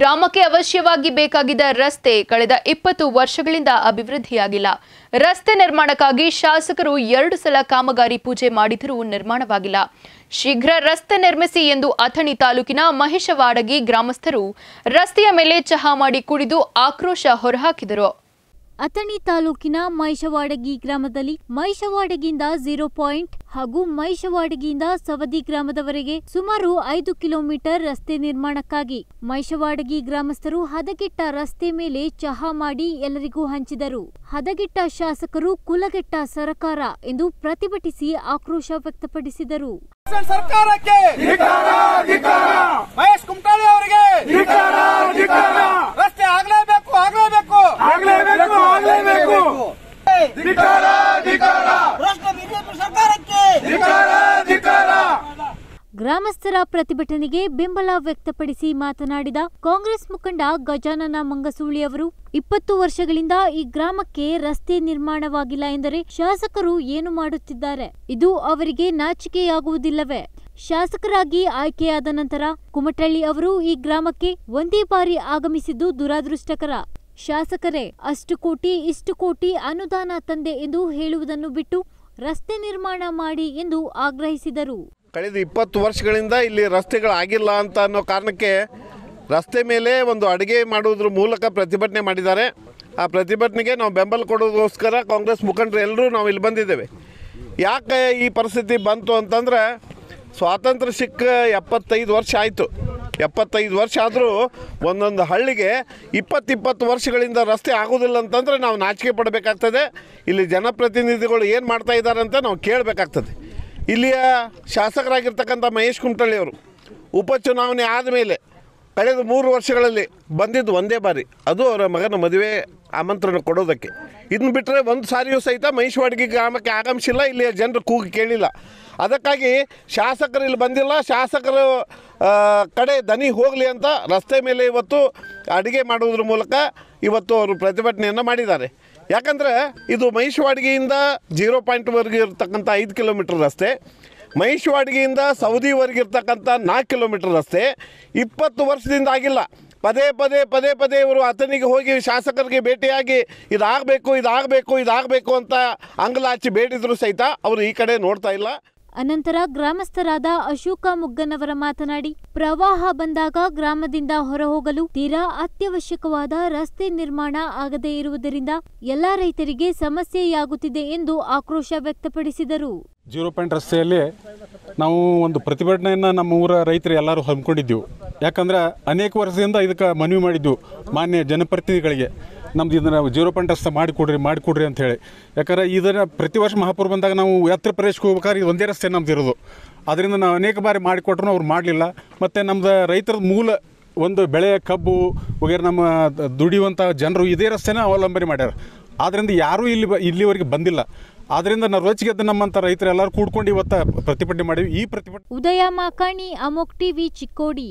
ಗ್ರಾಮಕ್ಕೆ ಅವಶ್ಯವಾಗಿ ಬೇಕಾಗಿದ್ದ ರಸ್ತೆ ಕಳೆದ ಇಪ್ಪತ್ತು ವರ್ಷಗಳಿಂದ ಅಭಿವೃದ್ಧಿಯಾಗಿಲ್ಲ ರಸ್ತೆ ನಿರ್ಮಾಣಕ್ಕಾಗಿ ಶಾಸಕರು ಎರಡು ಸಲ ಕಾಮಗಾರಿ ಪೂಜೆ ಮಾಡಿದರೂ ನಿರ್ಮಾಣವಾಗಿಲ್ಲ ಶೀಘ್ರ ರಸ್ತೆ ನಿರ್ಮಿಸಿ ಎಂದು ಅಥಣಿ ತಾಲೂಕಿನ ಮಹಿಷವಾಡಗಿ ಗ್ರಾಮಸ್ಥರು ರಸ್ತೆಯ ಮೇಲೆ ಚಹಾ ಮಾಡಿ ಕುಡಿದು ಆಕ್ರೋಶ ಹೊರಹಾಕಿದರು ಅಥಣಿ ತಾಲೂಕಿನ ಮೈಷವಾಡಗಿ ಗ್ರಾಮದಲ್ಲಿ ಮೈಷವಾಡಗಿಯಿಂದ ಜೀರೋ ಪಾಯಿಂಟ್ ಹಾಗೂ ಮೈಷವಾಡಗಿಯಿಂದ ಸವದಿ ಗ್ರಾಮದವರೆಗೆ ಸುಮಾರು ಐದು ಕಿಲೋಮೀಟರ್ ರಸ್ತೆ ನಿರ್ಮಾಣಕ್ಕಾಗಿ ಮೈಷವಾಡಗಿ ಗ್ರಾಮಸ್ಥರು ಹದಗೆಟ್ಟ ರಸ್ತೆ ಮೇಲೆ ಚಹಾ ಮಾಡಿ ಎಲ್ಲರಿಗೂ ಹಂಚಿದರು ಹದಗೆಟ್ಟ ಶಾಸಕರು ಕುಲಗೆಟ್ಟ ಸರಕಾರ ಎಂದು ಪ್ರತಿಭಟಿಸಿ ಆಕ್ರೋಶ ವ್ಯಕ್ತಪಡಿಸಿದರು ಸರ್ಕಾರಕ್ಕೆ ಮಹೇಶ್ ಅವರಿಗೆ ಗ್ರಾಮಸ್ಥರ ಪ್ರತಿಭಟನೆಗೆ ಬೆಂಬಲ ವ್ಯಕ್ತಪಡಿಸಿ ಮಾತನಾಡಿದ ಕಾಂಗ್ರೆಸ್ ಮುಖಂಡ ಗಜಾನನ ಮಂಗಸೂಳಿ ಅವರು ಇಪ್ಪತ್ತು ವರ್ಷಗಳಿಂದ ಈ ಗ್ರಾಮಕ್ಕೆ ರಸ್ತೆ ನಿರ್ಮಾಣವಾಗಿಲ್ಲ ಎಂದರೆ ಶಾಸಕರು ಏನು ಮಾಡುತ್ತಿದ್ದಾರೆ ಇದು ಅವರಿಗೆ ನಾಚಿಕೆಯಾಗುವುದಿಲ್ಲವೇ ಶಾಸಕರಾಗಿ ಆಯ್ಕೆಯಾದ ನಂತರ ಕುಮಟಳ್ಳಿ ಅವರು ಈ ಗ್ರಾಮಕ್ಕೆ ಒಂದೇ ಬಾರಿ ಆಗಮಿಸಿದ್ದು ದುರಾದೃಷ್ಟಕರ ಶಾಸಕರೇ ಅಷ್ಟು ಕೋಟಿ ಇಷ್ಟು ಕೋಟಿ ಅನುದಾನ ತಂದೆ ಎಂದು ಹೇಳುವುದನ್ನು ಬಿಟ್ಟು ರಸ್ತೆ ನಿರ್ಮಾಣ ಮಾಡಿ ಎಂದು ಆಗ್ರಹಿಸಿದರು ಕಳೆದ ಇಪ್ಪತ್ತು ವರ್ಷಗಳಿಂದ ಇಲ್ಲಿ ರಸ್ತೆಗಳಾಗಿಲ್ಲ ಅಂತ ಅನ್ನೋ ಕಾರಣಕ್ಕೆ ರಸ್ತೆ ಮೇಲೆ ಒಂದು ಅಡುಗೆ ಮಾಡುವುದ್ರ ಮೂಲಕ ಪ್ರತಿಭಟನೆ ಮಾಡಿದ್ದಾರೆ ಆ ಪ್ರತಿಭಟನೆಗೆ ನಾವು ಬೆಂಬಲ ಕೊಡೋದಕ್ಕೋಸ್ಕರ ಕಾಂಗ್ರೆಸ್ ಮುಖಂಡರು ಎಲ್ಲರೂ ನಾವು ಇಲ್ಲಿ ಬಂದಿದ್ದೇವೆ ಯಾಕೆ ಈ ಪರಿಸ್ಥಿತಿ ಬಂತು ಅಂತಂದ್ರೆ ಸ್ವಾತಂತ್ರ್ಯ ಸಿಕ್ಕ ಎಪ್ಪತ್ತೈದು ವರ್ಷ ಆಯಿತು ಎಪ್ಪತ್ತೈದು ವರ್ಷ ಆದರೂ ಒಂದೊಂದು ಹಳ್ಳಿಗೆ ಇಪ್ಪತ್ತಿಪ್ಪತ್ತು ವರ್ಷಗಳಿಂದ ರಸ್ತೆ ಆಗೋದಿಲ್ಲ ಅಂತಂದರೆ ನಾವು ನಾಚಿಕೆ ಪಡಬೇಕಾಗ್ತದೆ ಇಲ್ಲಿ ಜನಪ್ರತಿನಿಧಿಗಳು ಏನು ಮಾಡ್ತಾ ಇದ್ದಾರೆ ಅಂತ ನಾವು ಕೇಳಬೇಕಾಗ್ತದೆ ಇಲ್ಲಿಯ ಶಾಸಕರಾಗಿರ್ತಕ್ಕಂಥ ಮಹೇಶ್ ಕುಮಟಳ್ಳಿಯವರು ಉಪಚುನಾವಣೆ ಆದಮೇಲೆ ಕಳೆದ ಮೂರು ವರ್ಷಗಳಲ್ಲಿ ಬಂದಿದ್ದು ಒಂದೇ ಬಾರಿ ಅದು ಅವರ ಮಗನ ಮದುವೆ ಆಮಂತ್ರಣ ಕೊಡೋದಕ್ಕೆ ಇದನ್ನು ಬಿಟ್ಟರೆ ಒಂದು ಸಾರಿಯೂ ಸಹಿತ ಮಹಿಷವಾಡಿಗೆ ಗ್ರಾಮಕ್ಕೆ ಆಗಮಿಸಿಲ್ಲ ಇಲ್ಲಿ ಜನರು ಕೂಗಿ ಕೇಳಿಲ್ಲ ಅದಕ್ಕಾಗಿ ಶಾಸಕರು ಇಲ್ಲಿ ಬಂದಿಲ್ಲ ಶಾಸಕರು ಕಡೆ ದನಿ ಹೋಗಲಿ ಅಂತ ರಸ್ತೆ ಮೇಲೆ ಇವತ್ತು ಅಡುಗೆ ಮಾಡೋದ್ರ ಮೂಲಕ ಇವತ್ತು ಅವರು ಪ್ರತಿಭಟನೆಯನ್ನು ಮಾಡಿದ್ದಾರೆ ಯಾಕಂದರೆ ಇದು ಮಹಿಷವಾಡಿಗೆಯಿಂದ ಜೀರೋ ಪಾಯಿಂಟ್ವರೆಗೆ ಇರತಕ್ಕಂಥ ಐದು ಕಿಲೋಮೀಟ್ರ್ ರಸ್ತೆ ಸೌದಿವರೆಗೆ ಸೌದಿವರೆಗಿರ್ತಕ್ಕಂಥ ನಾಲ್ಕು ಕಿಲೋಮೀಟರ್ ರಸ್ತೆ ಇಪ್ಪತ್ತು ವರ್ಷದಿಂದ ಆಗಿಲ್ಲ ಪದೇ ಪದೇ ಪದೇ ಪದೇ ಇವರು ಆತನಿಗೆ ಹೋಗಿ ಶಾಸಕರಿಗೆ ಭೇಟಿಯಾಗಿ ಇದಾಗಬೇಕು ಇದಾಗಬೇಕು ಇದಾಗಬೇಕು ಅಂತ ಅಂಗ್ಲಾಚಿ ಬೇಡಿದ್ರು ಸಹಿತ ಅವರು ಈ ಕಡೆ ನೋಡ್ತಾ ಇಲ್ಲ ಅನಂತರ ಗ್ರಾಮಸ್ಥರಾದ ಅಶೋಕ ಮುಗ್ಗನವರ ಮಾತನಾಡಿ ಪ್ರವಾಹ ಬಂದಾಗ ಗ್ರಾಮದಿಂದ ಹೊರಹೋಗಲು ತೀರಾ ಅತ್ಯವಶ್ಯಕವಾದ ರಸ್ತೆ ನಿರ್ಮಾಣ ಆಗದೇ ಇರುವುದರಿಂದ ಎಲ್ಲಾ ರೈತರಿಗೆ ಸಮಸ್ಯೆಯಾಗುತ್ತಿದೆ ಎಂದು ಆಕ್ರೋಶ ವ್ಯಕ್ತಪಡಿಸಿದರು ಜೀರೋ ಪಾಯಿಂಟ್ ರಸ್ತೆಯಲ್ಲಿ ನಾವು ಒಂದು ಪ್ರತಿಭಟನೆಯನ್ನು ನಮ್ಮ ಊರ ರೈತರು ಎಲ್ಲರೂ ಹಮ್ಮಿಕೊಂಡಿದ್ದೆವು ಯಾಕಂದ್ರೆ ಅನೇಕ ವರ್ಷದಿಂದ ಇದಕ್ಕೆ ಮನವಿ ಮಾಡಿದ್ದು ಮಾನ್ಯ ಜನಪ್ರತಿನಿಧಿಗಳಿಗೆ ನಮ್ದು ಇದನ್ನು ಜೀರೋ ಪಾಯಿಂಟ್ ರಸ್ತೆ ಮಾಡಿಕೊಡ್ರಿ ಮಾಡಿಕೊಡ್ರಿ ಅಂತ ಹೇಳಿ ಯಾಕಂದ್ರೆ ಇದನ್ನು ಪ್ರತಿ ವರ್ಷ ಮಹಾಪುರ ಬಂದಾಗ ನಾವು ಎತ್ತರ ಪ್ರದೇಶಕ್ಕೆ ಹೋಗ್ಬೇಕಾದ್ರೆ ಇದು ಒಂದೇ ರಸ್ತೆ ನಮ್ದು ಇರೋದು ಅದರಿಂದ ನಾವು ಅನೇಕ ಬಾರಿ ಮಾಡಿಕೊಟ್ರು ಅವ್ರು ಮಾಡಲಿಲ್ಲ ಮತ್ತು ನಮ್ದು ರೈತರ ಮೂಲ ಒಂದು ಬೆಳೆ ಕಬ್ಬು ಹೋಗ್ಯಾರ ನಮ್ಮ ದುಡಿಯುವಂಥ ಜನರು ಇದೇ ರಸ್ತೆನ ಅವಲಂಬನೆ ಮಾಡ್ಯಾರ ಆದ್ರಿಂದ ಯಾರೂ ಇಲ್ಲಿ ಬ ಇಲ್ಲಿವರೆಗೆ ಬಂದಿಲ್ಲ ಆದ್ದರಿಂದ ನಾವು ರೋಚಿಗೆದ್ದು ನಮ್ಮಂಥ ರೈತರು ಎಲ್ಲರೂ ಕೂಡ್ಕೊಂಡು ಇವತ್ತು ಪ್ರತಿಭಟನೆ ಮಾಡಿವಿ ಈ ಪ್ರತಿಭಟನೆ ಉದಯ ಮಾಕಾಣಿ ಅಮೋಕ್ ಟಿವಿ ಚಿಕ್ಕೋಡಿ